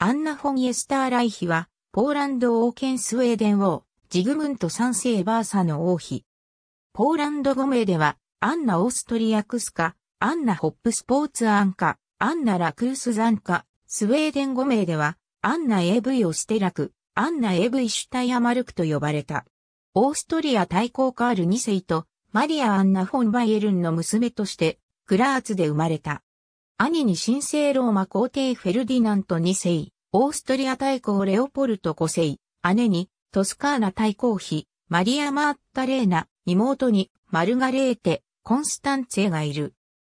アンナ・フォン・エスター・ライヒは、ポーランド王権スウェーデン王、ジグムント三世バーサの王妃。ポーランド語名では、アンナ・オーストリアクスカ、アンナ・ホップスポーツアンカ、アンナ・ラクルスザンカ、スウェーデン語名では、アンナ・エブイ・オステラク、アンナ・エブイ・シュタイアマルクと呼ばれた。オーストリア大公カール2世と、マリア・アンナ・フォン・バイエルンの娘として、クラーツで生まれた。兄に新生ローマ皇帝フェルディナント2世、オーストリア大公レオポルト5世、姉にトスカーナ大公妃、マリア・マーッタレーナ、妹にマルガレーテ、コンスタンツェがいる。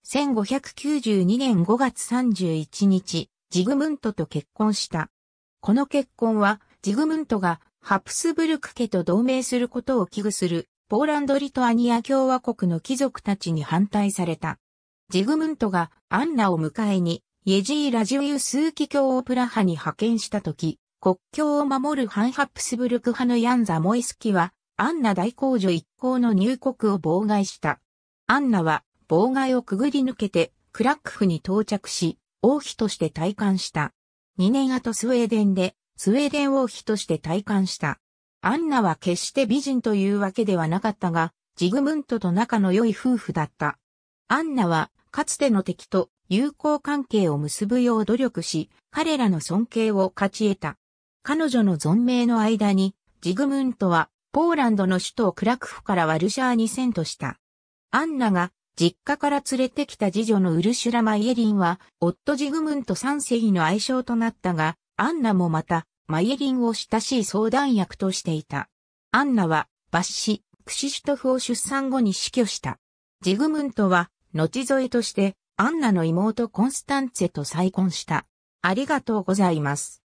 1592年5月31日、ジグムントと結婚した。この結婚は、ジグムントがハプスブルク家と同盟することを危惧する、ポーランド・リトアニア共和国の貴族たちに反対された。ジグムントがアンナを迎えに、イェジー・ラジオユスーキ教をプラハに派遣したとき、国境を守るハンハプスブルク派のヤンザ・モイスキは、アンナ大公女一行の入国を妨害した。アンナは、妨害をくぐり抜けて、クラックフに到着し、王妃として退官した。2年後スウェーデンで、スウェーデン王妃として退官した。アンナは決して美人というわけではなかったが、ジグムントと仲の良い夫婦だった。アンナは、かつての敵と友好関係を結ぶよう努力し、彼らの尊敬を勝ち得た。彼女の存命の間に、ジグムントは、ポーランドの首都クラクフからワルシャーに遷都した。アンナが、実家から連れてきた次女のウルシュラ・マイエリンは、夫ジグムント3世の愛称となったが、アンナもまた、マイエリンを親しい相談役としていた。アンナは、罰子、クシシュトフを出産後に死去した。ジグムントは、後添えとして、アンナの妹コンスタンツェと再婚した。ありがとうございます。